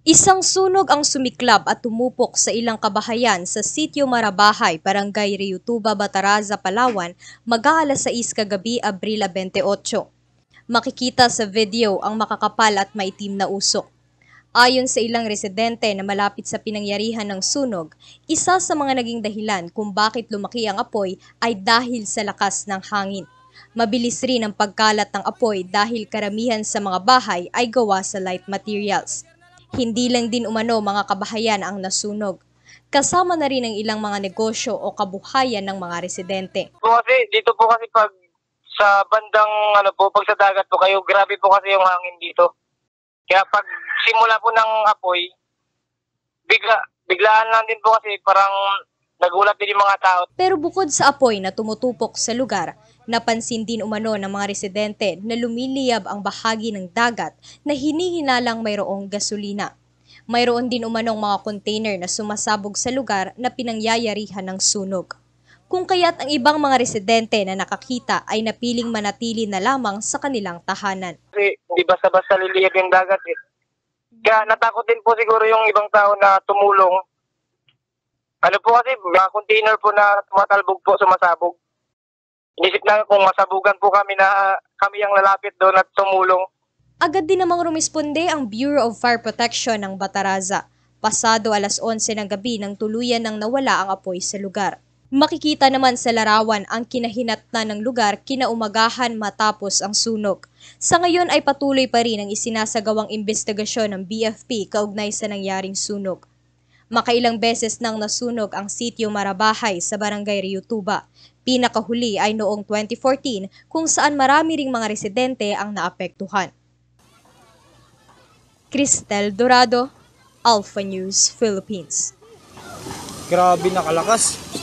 Isang sunog ang sumiklab at tumupok sa ilang kabahayan sa Sitio Marabahay, Barangay Riyutuba, Bataraza, Palawan, mag-aalas 6 kagabi, Abril 28. Makikita sa video ang makakapal at maitim na usok. Ayon sa ilang residente na malapit sa pinangyarihan ng sunog, isa sa mga naging dahilan kung bakit lumaki ang apoy ay dahil sa lakas ng hangin. Mabilis rin ang pagkalat ng apoy dahil karamihan sa mga bahay ay gawa sa light materials. Hindi lang din umano mga kabahayan ang nasunog. Kasama na rin ang ilang mga negosyo o kabuhayan ng mga residente. Po kasi dito po kasi pag sa bandang ano po, pag sa dagat po kayo, grabe po kasi yung hangin dito. Kaya pag simula po ng apoy, bigla, biglaan lang din po kasi parang Nagulat din yung mga tao. Pero bukod sa apoy na tumutupok sa lugar, napansin din umano ng mga residente na lumiliyab ang bahagi ng dagat na hinihinalang mayroong gasolina. Mayroon din umanong mga container na sumasabog sa lugar na pinangyayarihan ng sunog kung kaya't ang ibang mga residente na nakakita ay napiling manatili na lamang sa kanilang tahanan. Di hindi basta-basta liliyab yung dagat eh. Kaya natakot din po siguro yung ibang tao na tumulong ano po kasi, mga container po na tumatalbog po, sumasabog. Inisip na kung masabugan po kami na kami ang lalapit doon at tumulong. Agad din namang rumisponde ang Bureau of Fire Protection ng Bataraza. Pasado alas 11 ng gabi nang tuluyan nang nawala ang apoy sa lugar. Makikita naman sa larawan ang kinahinatna ng lugar kinaumagahan matapos ang sunog. Sa ngayon ay patuloy pa rin ang isinasagawang investigasyon ng BFP kaugnay sa nangyaring sunog. Makailang beses nang nasunog ang sitio Marabahay sa barangay Riyutuba. Pinakahuli ay noong 2014 kung saan marami ring mga residente ang naapektuhan. Cristel Dorado, Alpha News, Philippines. Grabe nakalakas.